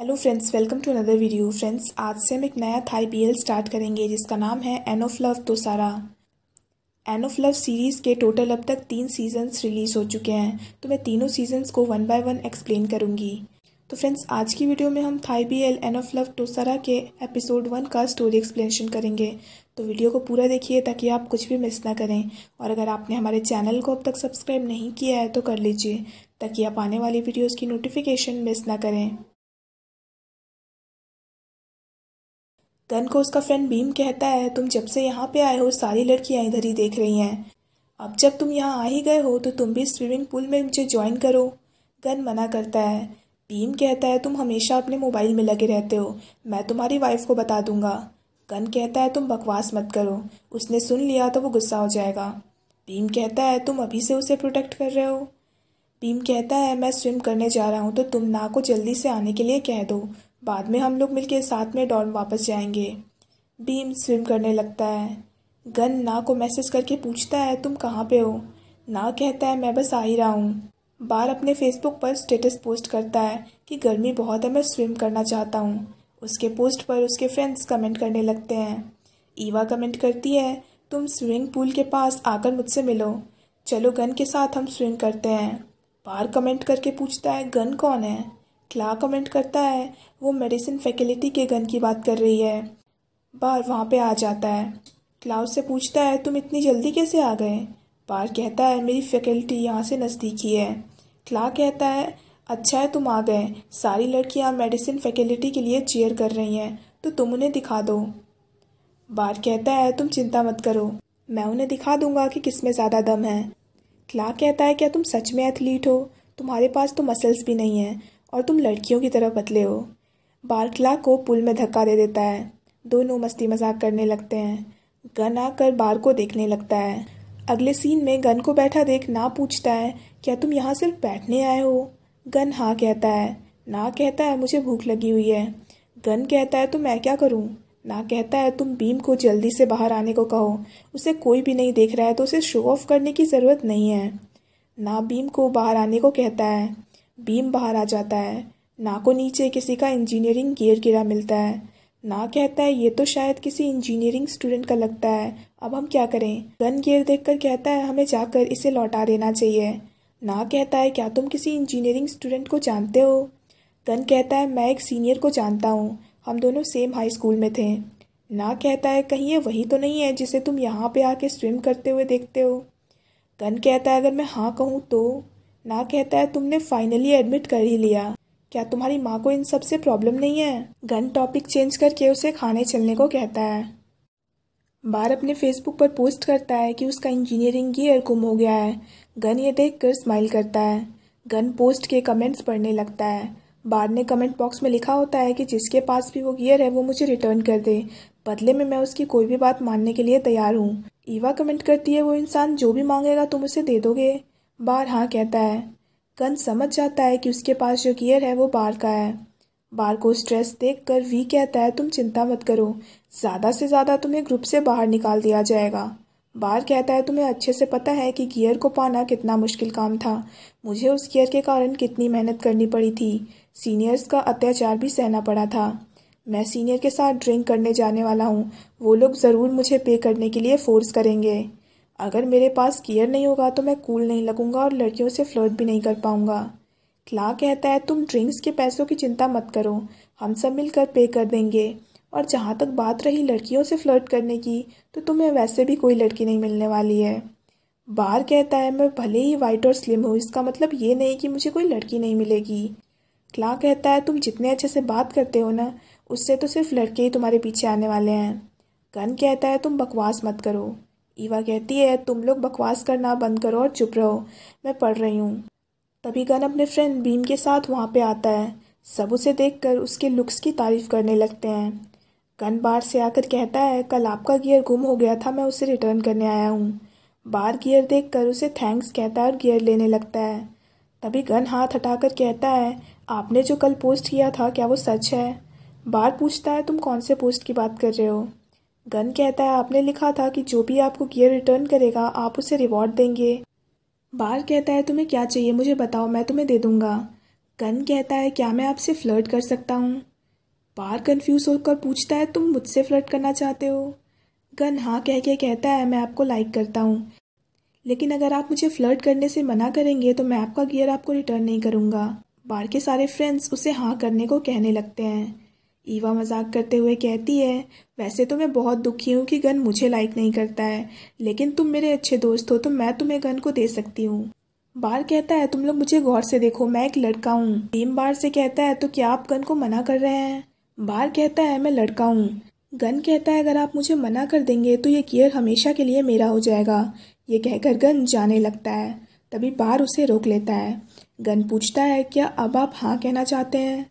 hello friends welcome to another video friends आज से हम एक नया थाई बीएल स्टार्ट करेंगे जिसका नाम है एन ऑफ लव तो सारा एन ऑफ लव सीरीज़ के टोटल अब तक तीन सीजन्स रिलीज़ हो चुके हैं तो मैं तीनों सीजन्स को वन बाय वन एक्सप्लेन करूँगी तो फ्रेंड्स आज की वीडियो में हम Thai B L en of love टोसारा के एपिसोड वन का स्टोरी एक्सप्लेनेशन करेंगे तो वीडियो को पूरा देखिए ताकि आप कुछ भी मिस ना करें और अगर आपने हमारे चैनल को अब तक सब्सक्राइब नहीं किया है तो कर लीजिए ताकि आप आने वाली वीडियोज़ की नोटिफिकेशन मिस ना करें धन को उसका फ्रेंड भीम कहता है तुम जब से यहाँ पे आए हो सारी लड़कियाँ इधर ही देख रही हैं अब जब तुम यहाँ आ ही गए हो तो तुम भी स्विमिंग पूल में मुझे ज्वाइन करो गन मना करता है भीम कहता है तुम हमेशा अपने मोबाइल में लगे रहते हो मैं तुम्हारी वाइफ को बता दूंगा गन कहता है तुम बकवास मत करो उसने सुन लिया तो वो गुस्सा हो जाएगा भीम कहता है तुम अभी से उसे प्रोटेक्ट कर रहे हो भीम कहता है मैं स्विम करने जा रहा हूँ तो तुम ना को जल्दी से आने के लिए कह दो बाद में हम लोग मिलके साथ में डॉन वापस जाएंगे भीम स्विम करने लगता है गन ना को मैसेज करके पूछता है तुम कहाँ पे हो ना कहता है मैं बस आ ही रहा हूँ बार अपने फेसबुक पर स्टेटस पोस्ट करता है कि गर्मी बहुत है मैं स्विम करना चाहता हूँ उसके पोस्ट पर उसके फ्रेंड्स कमेंट करने लगते हैं ईवा कमेंट करती है तुम स्विमिंग पूल के पास आकर मुझसे मिलो चलो गन के साथ हम स्विम करते हैं बार कमेंट करके पूछता है गन कौन है क्ला कमेंट करता है वो मेडिसिन फैकल्टी के गन की बात कर रही है बार वहाँ पे आ जाता है क्ला उससे पूछता है तुम इतनी जल्दी कैसे आ गए बार कहता है मेरी फैकल्टी यहाँ से नज़दीकी है क्ला कहता है अच्छा है तुम आ गए सारी लड़कियाँ मेडिसिन फैकल्टी के लिए चेयर कर रही हैं तो तुम उन्हें दिखा दो बार कहता है तुम चिंता मत करो मैं उन्हें दिखा दूंगा कि किस में ज़्यादा दम है क्ला कहता है क्या तुम सच में एथलीट हो तुम्हारे पास तो मसल्स भी नहीं हैं और तुम लड़कियों की तरह पतले हो बारकला को पुल में धक्का दे देता है दोनों मस्ती मजाक करने लगते हैं गन आकर बार को देखने लगता है अगले सीन में गन को बैठा देख ना पूछता है क्या तुम यहाँ सिर्फ बैठने आए हो गन हाँ कहता है ना कहता है मुझे भूख लगी हुई है गन कहता है तो मैं क्या करूँ ना कहता है तुम भीम को जल्दी से बाहर आने को कहो उसे कोई भी नहीं देख रहा है तो उसे शो ऑफ करने की ज़रूरत नहीं है ना भीम को बाहर आने को कहता है बीम बाहर आ जाता है ना को नीचे किसी का इंजीनियरिंग गियर गिरा मिलता है ना कहता है ये तो शायद किसी इंजीनियरिंग स्टूडेंट का लगता है अब हम क्या करें गन गियर देखकर कहता है हमें जाकर इसे लौटा देना चाहिए ना कहता है क्या तुम किसी इंजीनियरिंग स्टूडेंट को जानते हो गन कहता है मैं एक सीनियर को जानता हूँ हम दोनों सेम हाई स्कूल में थे ना कहता है कहीं ये वही तो नहीं है जिसे तुम यहाँ पे आके स्विम करते हुए देखते हो गन कहता है अगर मैं हाँ कहूँ तो ना कहता है तुमने फाइनली एडमिट कर ही लिया क्या तुम्हारी माँ को इन सब से प्रॉब्लम नहीं है गन टॉपिक चेंज करके उसे खाने चलने को कहता है बार अपने फेसबुक पर पोस्ट करता है कि उसका इंजीनियरिंग गियर गुम हो गया है गन ये देख कर स्माइल करता है गन पोस्ट के कमेंट्स पढ़ने लगता है बार ने कमेंट बॉक्स में लिखा होता है कि जिसके पास भी वो गियर है वो मुझे रिटर्न कर दे बदले में मैं उसकी कोई भी बात मानने के लिए तैयार हूँ ईवा कमेंट करती है वो इंसान जो भी मांगेगा तुम उसे दे दोगे बार हाँ कहता है कंद समझ जाता है कि उसके पास जो गियर है वो बार का है बार को स्ट्रेस देख कर वी कहता है तुम चिंता मत करो ज़्यादा से ज़्यादा तुम्हें ग्रुप से बाहर निकाल दिया जाएगा बार कहता है तुम्हें अच्छे से पता है कि गियर को पाना कितना मुश्किल काम था मुझे उस गियर के कारण कितनी मेहनत करनी पड़ी थी सीनियर्स का अत्याचार भी सहना पड़ा था मैं सीनियर के साथ ड्रिंक करने जाने वाला हूँ वो लोग ज़रूर मुझे पे करने के लिए फोर्स करेंगे अगर मेरे पास केयर नहीं होगा तो मैं कूल नहीं लगूंगा और लड़कियों से फ्लर्ट भी नहीं कर पाऊंगा क्ला कहता है तुम ड्रिंक्स के पैसों की चिंता मत करो हम सब मिलकर पे कर देंगे और जहाँ तक बात रही लड़कियों से फ्लर्ट करने की तो तुम्हें वैसे भी कोई लड़की नहीं मिलने वाली है बार कहता है मैं भले ही वाइट और स्लिम हूँ इसका मतलब ये नहीं कि मुझे कोई लड़की नहीं मिलेगी क्ला कहता है तुम जितने अच्छे से बात करते हो ना उससे तो सिर्फ लड़के ही तुम्हारे पीछे आने वाले हैं गन कहता है तुम बकवास मत करो ईवा कहती है तुम लोग बकवास करना बंद करो और चुप रहो मैं पढ़ रही हूँ तभी गन अपने फ्रेंड भीम के साथ वहाँ पे आता है सब उसे देखकर उसके लुक्स की तारीफ करने लगते हैं गन बार से आकर कहता है कल आपका गियर गुम हो गया था मैं उसे रिटर्न करने आया हूँ बार गियर देख उसे थैंक्स कहता है और गियर लेने लगता है तभी गन हाथ हटाकर कहता है आपने जो कल पोस्ट किया था क्या वो सच है बार पूछता है तुम कौन से पोस्ट की बात कर रहे हो गन कहता है आपने लिखा था कि जो भी आपको गियर रिटर्न करेगा आप उसे रिवॉर्ड देंगे बार कहता है तुम्हें क्या चाहिए मुझे बताओ मैं तुम्हें दे दूंगा गन कहता है क्या मैं आपसे फ्लर्ट कर सकता हूँ बार कंफ्यूज होकर पूछता है तुम मुझसे फ्लर्ट करना चाहते हो गन हाँ कह के कहता है मैं आपको लाइक करता हूँ लेकिन अगर आप मुझे फ्लर्ट करने से मना करेंगे तो मैं आपका गियर आपको रिटर्न नहीं करूँगा बार के सारे फ्रेंड्स उसे हाँ करने को कहने लगते हैं ईवा मजाक करते हुए कहती है वैसे तो मैं बहुत दुखी हूँ कि गन मुझे लाइक नहीं करता है लेकिन तुम मेरे अच्छे दोस्त हो तो मैं तुम्हें गन को दे सकती हूँ बार कहता है तुम लोग मुझे गौर से देखो मैं एक लड़का हूँ टीम बार से कहता है तो क्या आप गन को मना कर रहे हैं बार कहता है मैं लड़का हूँ गन कहता है अगर आप मुझे मना कर देंगे तो ये कियर हमेशा के लिए मेरा हो जाएगा ये कहकर गन जाने लगता है तभी बार उसे रोक लेता है गन पूछता है क्या अब आप हाँ कहना चाहते हैं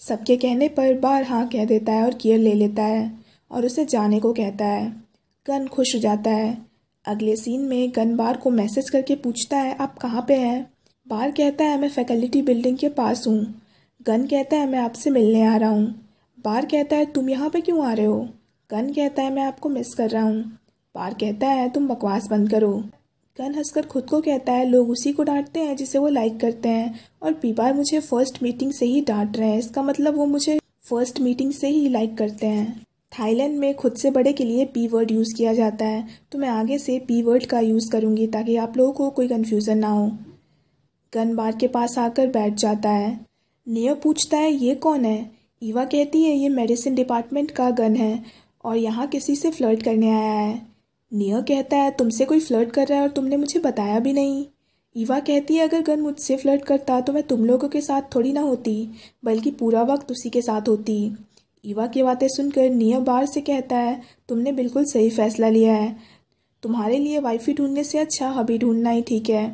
सबके कहने पर बार हाँ कह देता है और गियर ले लेता है और उसे जाने को कहता है गन खुश हो जाता है अगले सीन में गन बार को मैसेज करके पूछता है आप कहाँ पे हैं बार कहता है मैं फैकल्टी बिल्डिंग के पास हूँ गन कहता है मैं आपसे मिलने आ रहा हूँ बार कहता है तुम यहाँ पे क्यों आ रहे हो गन कहता है मैं आपको मिस कर रहा हूँ बार कहता है तुम बकवास बंद करो गन हंसकर खुद को कहता है लोग उसी को डांटते हैं जिसे वो लाइक करते हैं और पीपार मुझे फर्स्ट मीटिंग से ही डांट रहे हैं इसका मतलब वो मुझे फर्स्ट मीटिंग से ही लाइक करते हैं थाईलैंड में खुद से बड़े के लिए पी वर्ड यूज़ किया जाता है तो मैं आगे से पी वर्ड का यूज़ करूँगी ताकि आप लोगों को कोई कन्फ्यूज़न ना हो गन बार के पास आकर बैठ जाता है नियो पूछता है ये कौन है ईवा कहती है ये मेडिसिन डिपार्टमेंट का गन है और यहाँ किसी से फ्लर्ट करने आया है निया कहता है तुमसे कोई फ्लर्ट कर रहा है और तुमने मुझे बताया भी नहीं ईवा कहती है अगर गन मुझसे फ्लर्ट करता तो मैं तुम लोगों के साथ थोड़ी ना होती बल्कि पूरा वक्त उसी के साथ होती ईवा की बातें सुनकर निया बार से कहता है तुमने बिल्कुल सही फैसला लिया है तुम्हारे लिए वाइफी ढूंढने से अच्छा हबी ढूंढना ही ठीक है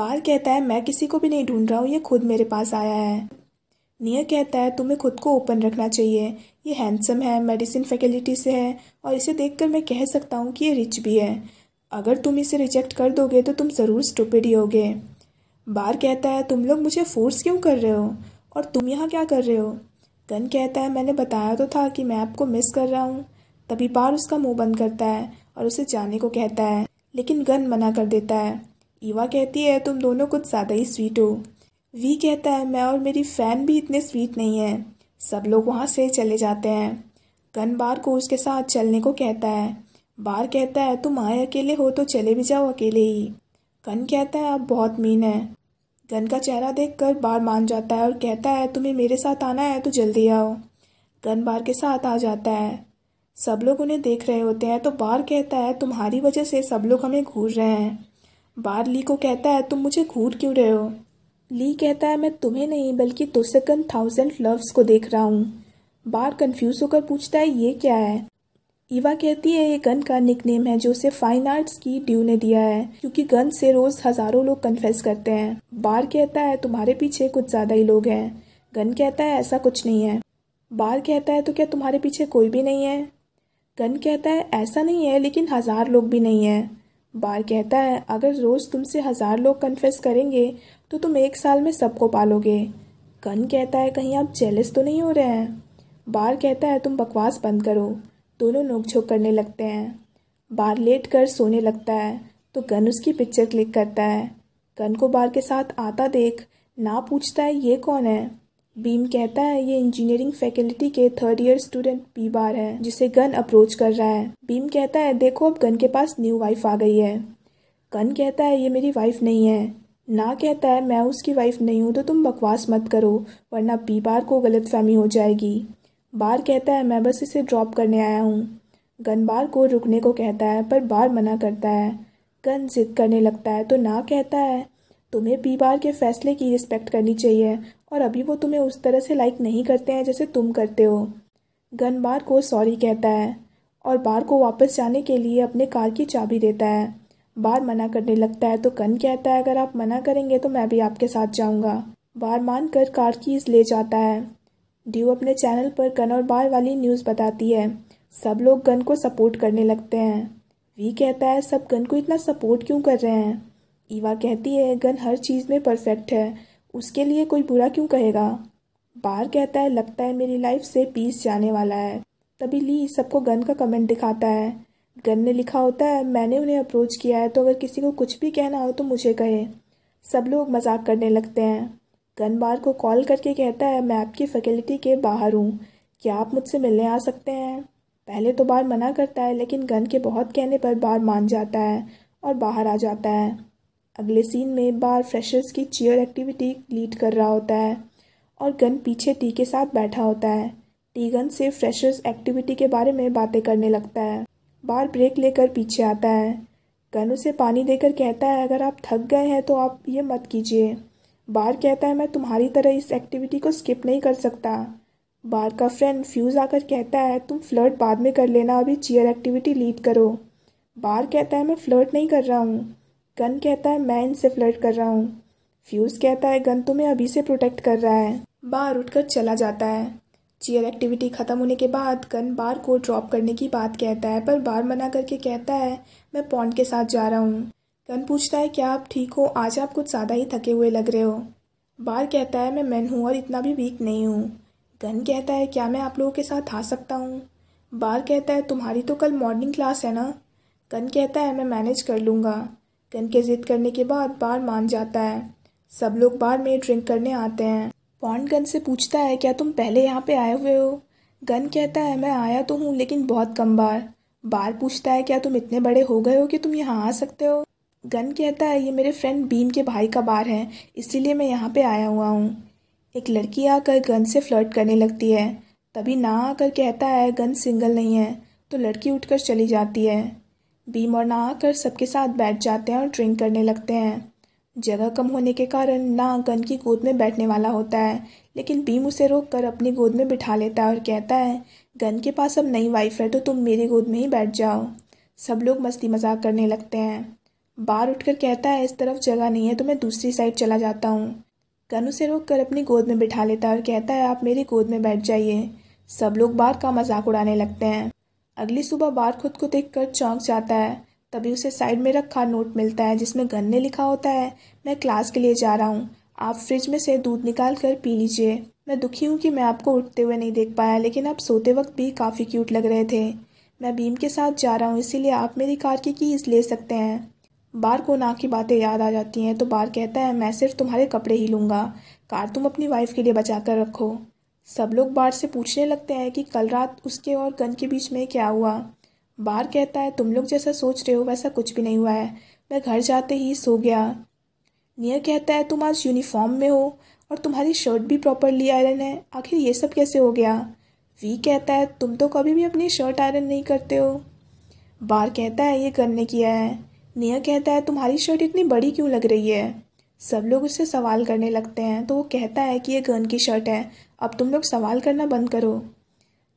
बार कहता है मैं किसी को भी नहीं ढूंढ रहा हूँ ये खुद मेरे पास आया है निया कहता है तुम्हें खुद को ओपन रखना चाहिए ये हैंडसम है मेडिसिन फैकल्टी से है और इसे देखकर मैं कह सकता हूँ कि ये रिच भी है अगर तुम इसे रिजेक्ट कर दोगे तो तुम ज़रूर स्टूपिड ही होगे बार कहता है तुम लोग मुझे फोर्स क्यों कर रहे हो और तुम यहाँ क्या कर रहे हो गन कहता है मैंने बताया तो था कि मैं आपको मिस कर रहा हूँ तभी बार उसका मुंह बंद करता है और उसे जाने को कहता है लेकिन गन मना कर देता है ईवा कहती है तुम दोनों कुछ ज़्यादा ही स्वीट हो वी कहता है मैं और मेरी फ़ैन भी इतने स्वीट नहीं है सब लोग वहाँ से चले जाते हैं गन बार को उसके साथ चलने को कहता है बार कहता है तुम आए अकेले हो तो चले भी जाओ अकेले ही गन कहता है आप बहुत मीन है गन का चेहरा देखकर बार मान जाता है और कहता है तुम्हें मेरे साथ आना है तो जल्दी आओ गन बार के साथ आ जाता है सब लोग उन्हें देख रहे होते हैं तो बार कहता है तुम्हारी वजह से सब लोग हमें घूर रहे हैं बार ली को कहता है तुम मुझे घूर क्यों रहे हो ली कहता है मैं तुम्हें नहीं बल्कि तुसकन थाउजेंड लव्स को देख रहा हूँ बार कंफ्यूज होकर पूछता है ये क्या है ईवा कहती है ये गन का निकनेम है जो उसे फाइन आर्ट्स की ड्यू ने दिया है क्योंकि गन से रोज हजारों लोग कन्फेस करते हैं बार कहता है तुम्हारे पीछे कुछ ज्यादा ही लोग हैं गन कहता है ऐसा कुछ नहीं है बार कहता है तो क्या तुम्हारे पीछे कोई भी नहीं है गन कहता है ऐसा नहीं है लेकिन हजार लोग भी नहीं है बार कहता है अगर रोज़ तुमसे हज़ार लोग कन्फेस करेंगे तो तुम एक साल में सबको पालोगे कन कहता है कहीं आप जेलस तो नहीं हो रहे हैं बार कहता है तुम बकवास बंद करो दोनों नोकझोंक करने लगते हैं बार लेट कर सोने लगता है तो गन उसकी पिक्चर क्लिक करता है गन को बार के साथ आता देख ना पूछता है ये कौन है बीम कहता है ये इंजीनियरिंग फैकल्टी के थर्ड ईयर स्टूडेंट बी बार है जिसे गन अप्रोच कर रहा है बीम कहता है देखो अब गन के पास न्यू वाइफ आ गई है गन कहता है ये मेरी वाइफ नहीं है ना कहता है मैं उसकी वाइफ नहीं हूँ तो तुम बकवास मत करो वरना पी बार को गलत फहमी हो जाएगी बार कहता है मैं बस इसे ड्रॉप करने आया हूँ गन बार को रुकने को कहता है पर बार मना करता है गन जिद करने लगता है तो ना कहता है तुम्हें पी बार के फैसले की रिस्पेक्ट करनी चाहिए और अभी वो तुम्हें उस तरह से लाइक नहीं करते हैं जैसे तुम करते हो गन बार को सॉरी कहता है और बार को वापस जाने के लिए अपने कार की चाबी देता है बार मना करने लगता है तो कन कहता है अगर आप मना करेंगे तो मैं भी आपके साथ जाऊंगा बार मान कर कार कीज ले जाता है ड्यू अपने चैनल पर कन और बार वाली न्यूज़ बताती है सब लोग गन को सपोर्ट करने लगते हैं वी कहता है सब गन को इतना सपोर्ट क्यों कर रहे हैं ईवा कहती है गन हर चीज़ में परफेक्ट है उसके लिए कोई बुरा क्यों कहेगा बार कहता है लगता है मेरी लाइफ से पीस जाने वाला है तभी ली सबको गन का कमेंट दिखाता है गन ने लिखा होता है मैंने उन्हें अप्रोच किया है तो अगर किसी को कुछ भी कहना हो तो मुझे कहे सब लोग मजाक करने लगते हैं गन बार को कॉल करके कहता है मैं आपकी फैकल्टी के बाहर हूँ क्या आप मुझसे मिलने आ सकते हैं पहले तो बार मना करता है लेकिन गन के बहुत कहने पर बार मान जाता है और बाहर आ जाता है अगले सीन में बार फ्रेशर्स की चेयर एक्टिविटी लीड कर रहा होता है और गन पीछे टी के साथ बैठा होता है टी गन से फ्रेशर्स एक्टिविटी के बारे में बातें करने लगता है बार ब्रेक लेकर पीछे आता है गन उसे पानी देकर कहता है अगर आप थक गए हैं तो आप ये मत कीजिए बार कहता है मैं तुम्हारी तरह इस एक्टिविटी को स्किप नहीं कर सकता बार का फ्रेंड फ्यूज़ आकर कहता है तुम फ्लर्ट बाद में कर लेना अभी चेयर एक्टिविटी लीड करो बार कहता है मैं फ्लर्ट नहीं कर रहा हूँ गन कहता है मैं इनसे फ्लर्ट कर रहा हूँ फ्यूज़ कहता है गन तुम्हें अभी से प्रोटेक्ट कर रहा है बार उठकर चला जाता है चीयर एक्टिविटी ख़त्म होने के बाद गन बार को ड्रॉप करने की बात कहता है पर बार मना करके कहता है मैं पॉन्ड के साथ जा रहा हूँ गन पूछता है क्या आप ठीक हो आज आप कुछ ज़्यादा ही थके हुए लग रहे हो बार कहता है मैं मैन हूँ और इतना भी वीक नहीं हूँ गन कहता है क्या मैं आप लोगों के साथ आ सकता हूँ बार कहता है तुम्हारी तो कल मॉर्निंग क्लास है ना गन कहता है मैं मैनेज कर लूँगा गन के ज़िद करने के बाद बार मान जाता है सब लोग बार में ड्रिंक करने आते हैं पॉन्ड गन से पूछता है क्या तुम पहले यहाँ पे आए हुए हो गन कहता है मैं आया तो हूँ लेकिन बहुत कम बार बार पूछता है क्या तुम इतने बड़े हो गए हो कि तुम यहाँ आ सकते हो गन कहता है ये मेरे फ्रेंड बीम के भाई का बार है इसीलिए मैं यहाँ पे आया हुआ हूँ एक लड़की आकर गन से फ्लर्ट करने लगती है तभी ना आकर कहता है गन सिंगल नहीं है तो लड़की उठकर चली जाती है भीम और ना आकर सबके साथ बैठ जाते हैं और ड्रिंक करने लगते हैं जगह कम होने के कारण नागन की गोद में बैठने वाला होता है लेकिन भीम उसे रोककर अपनी गोद में बिठा लेता है और कहता है गन के पास अब नई वाइफ है तो तुम मेरी गोद में ही बैठ जाओ सब लोग मस्ती मजाक करने लगते हैं बार उठकर कहता है इस तरफ जगह नहीं है तो मैं दूसरी साइड चला जाता हूँ गन उसे रोक कर अपनी गोद में बिठा लेता है और कहता है आप मेरी गोद में बैठ जाइए सब लोग बार का मजाक उड़ाने लगते हैं अगली सुबह बार खुद को देख कर चौंक जाता है तभी उसे साइड में रखा नोट मिलता है जिसमें गन ने लिखा होता है मैं क्लास के लिए जा रहा हूँ आप फ्रिज में से दूध निकाल कर पी लीजिए मैं दुखी हूँ कि मैं आपको उठते हुए नहीं देख पाया लेकिन आप सोते वक्त भी काफ़ी क्यूट लग रहे थे मैं भीम के साथ जा रहा हूँ इसीलिए आप मेरी कार की कीज़ ले सकते हैं बार को ना की बातें याद आ जाती हैं तो बार कहता है मैं सिर्फ तुम्हारे कपड़े ही लूँगा कार तुम अपनी वाइफ के लिए बचा कर रखो सब लोग बार से पूछने लगते हैं कि कल रात उसके और गन के बीच में क्या हुआ बार कहता है तुम लोग जैसा सोच रहे हो वैसा कुछ भी नहीं हुआ है मैं घर जाते ही सो गया निया कहता है तुम आज यूनिफॉर्म में हो और तुम्हारी शर्ट भी प्रॉपरली आयरन है आखिर ये सब कैसे हो गया वी कहता है तुम तो कभी भी अपनी शर्ट आयरन नहीं करते हो बार कहता है ये करने किया है निया कहता है तुम्हारी शर्ट इतनी बड़ी क्यों लग रही है सब लोग उससे सवाल करने लगते हैं तो वो कहता है कि ये गन की शर्ट है अब तुम लोग सवाल करना बंद करो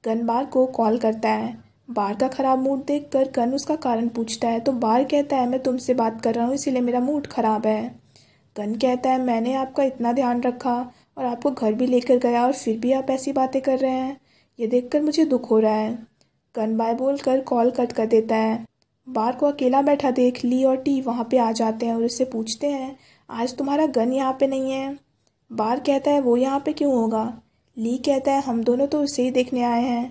गन बार को कॉल करता है बार का ख़राब मूड देखकर कर्ण उसका कारण पूछता है तो बार कहता है मैं तुमसे बात कर रहा हूँ इसीलिए मेरा मूड ख़राब है कर्ण कहता है मैंने आपका इतना ध्यान रखा और आपको घर भी लेकर गया और फिर भी आप ऐसी बातें कर रहे हैं ये देखकर मुझे दुख हो रहा है कर्ण बाय बोल कर कॉल कट कर देता है बार को अकेला बैठा देख ली और टी वहाँ पे आ जाते हैं और उससे पूछते हैं आज तुम्हारा गन यहाँ पे नहीं है बार कहता है वो यहाँ पे क्यों होगा ली कहता है हम दोनों तो उसे ही देखने आए हैं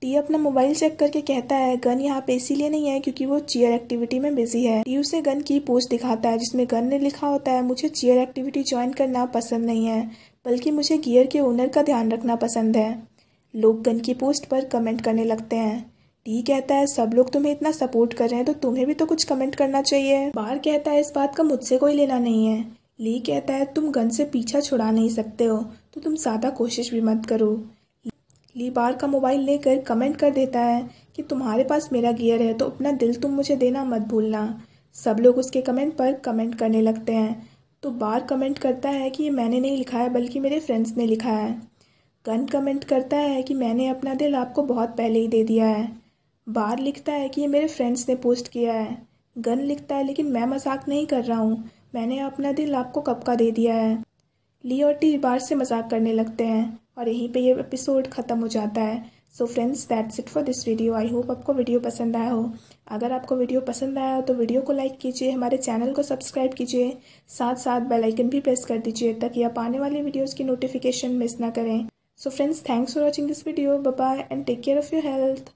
टी अपना मोबाइल चेक करके कहता है गन यहाँ पे इसीलिए नहीं है क्योंकि वो चेयर एक्टिविटी में बिजी है टी उसे गन की पोस्ट दिखाता है जिसमें गन ने लिखा होता है मुझे चेयर एक्टिविटी ज्वाइन करना पसंद नहीं है बल्कि मुझे गियर के ओनर का ध्यान रखना पसंद है लोग गन की पोस्ट पर कमेंट करने लगते हैं टी कहता है सब लोग तुम्हें इतना सपोर्ट कर रहे हैं तो तुम्हें भी तो कुछ कमेंट करना चाहिए बार कहता है इस बात का मुझसे कोई लेना नहीं है ली कहता है तुम गन से पीछा छुड़ा नहीं सकते हो तो तुम ज़्यादा कोशिश भी मत करो ली बार का मोबाइल लेकर कमेंट कर देता है कि तुम्हारे पास मेरा गियर है तो अपना दिल तुम मुझे देना मत भूलना सब लोग उसके कमेंट पर कमेंट करने लगते हैं तो बार कमेंट करता है कि ये मैंने नहीं लिखा है बल्कि मेरे फ्रेंड्स ने लिखा है गन कमेंट करता है कि मैंने अपना दिल आपको बहुत पहले ही दे दिया है बार लिखता है कि ये मेरे फ्रेंड्स ने पोस्ट किया है गन लिखता है लेकिन मैं मजाक नहीं कर रहा हूँ मैंने अपना दिल आपको कब का दे दिया है ली और टी बार से मजाक करने लगते हैं और यहीं पे ये एपिसोड ख़त्म हो जाता है so friends that's it for this video I hope आपको वीडियो पसंद आया हो अगर आपको वीडियो पसंद आया हो तो वीडियो को लाइक कीजिए हमारे चैनल को सब्सक्राइब कीजिए साथ साथ बेल आइकन भी प्रेस कर दीजिए ताकि आप आने वाली वीडियोस की नोटिफिकेशन मिस ना करें so friends thanks for watching this video bye and take care of your health